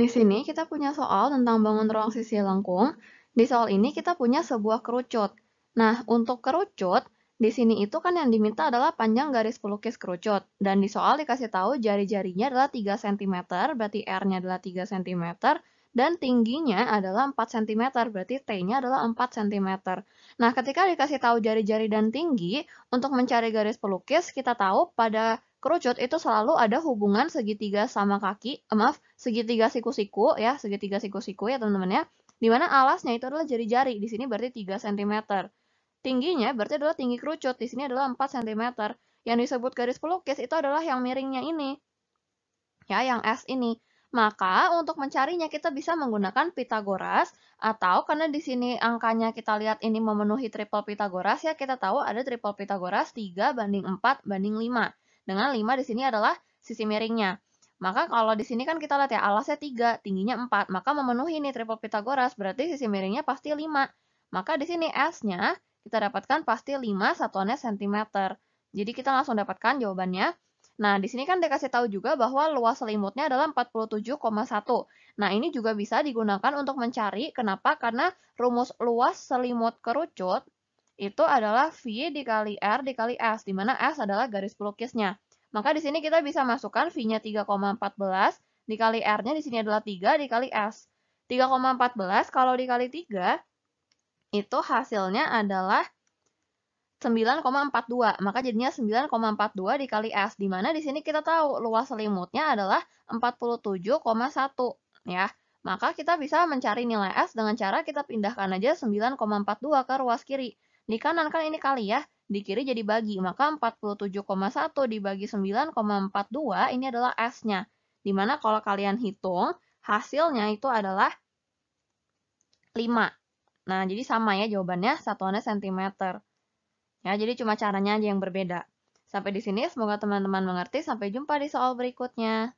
Di sini kita punya soal tentang bangun ruang sisi lengkung. Di soal ini kita punya sebuah kerucut. Nah, untuk kerucut, di sini itu kan yang diminta adalah panjang garis pelukis kerucut. Dan di soal dikasih tahu jari-jarinya adalah 3 cm, berarti R-nya adalah 3 cm dan tingginya adalah 4 cm, berarti T-nya adalah 4 cm. Nah, ketika dikasih tahu jari-jari dan tinggi, untuk mencari garis pelukis, kita tahu pada kerucut itu selalu ada hubungan segitiga sama kaki, eh, maaf, segitiga siku-siku ya, segitiga siku-siku ya teman-teman ya, di mana alasnya itu adalah jari-jari, di sini berarti 3 cm. Tingginya berarti adalah tinggi kerucut, di sini adalah 4 cm. Yang disebut garis pelukis itu adalah yang miringnya ini, ya, yang S ini. Maka untuk mencarinya kita bisa menggunakan Pitagoras atau karena di sini angkanya kita lihat ini memenuhi triple Pitagoras ya kita tahu ada triple Pitagoras 3 banding 4 banding 5. Dengan 5 di sini adalah sisi miringnya. Maka kalau di sini kan kita lihat ya alasnya 3, tingginya 4, maka memenuhi nih triple Pitagoras berarti sisi miringnya pasti 5. Maka di sini S-nya kita dapatkan pasti 5 satuannya cm. Jadi kita langsung dapatkan jawabannya Nah, di sini kan dikasih tahu juga bahwa luas selimutnya adalah 47,1. Nah, ini juga bisa digunakan untuk mencari. Kenapa? Karena rumus luas selimut kerucut itu adalah V dikali R dikali S, di mana S adalah garis pelukisnya. Maka di sini kita bisa masukkan V-nya 3,14 dikali R-nya di sini adalah 3 dikali S. 3,14 kalau dikali 3 itu hasilnya adalah 9,42. Maka jadinya 9,42 dikali S, di mana di sini kita tahu luas selimutnya adalah 47,1 ya. Maka kita bisa mencari nilai S dengan cara kita pindahkan aja 9,42 ke ruas kiri. Di kanan kan ini kali ya, di kiri jadi bagi. Maka 47,1 dibagi 9,42 ini adalah S-nya. Di mana kalau kalian hitung, hasilnya itu adalah 5. Nah, jadi sama ya jawabannya, satuannya sentimeter. Ya, jadi cuma caranya aja yang berbeda. Sampai di sini, semoga teman-teman mengerti. Sampai jumpa di soal berikutnya.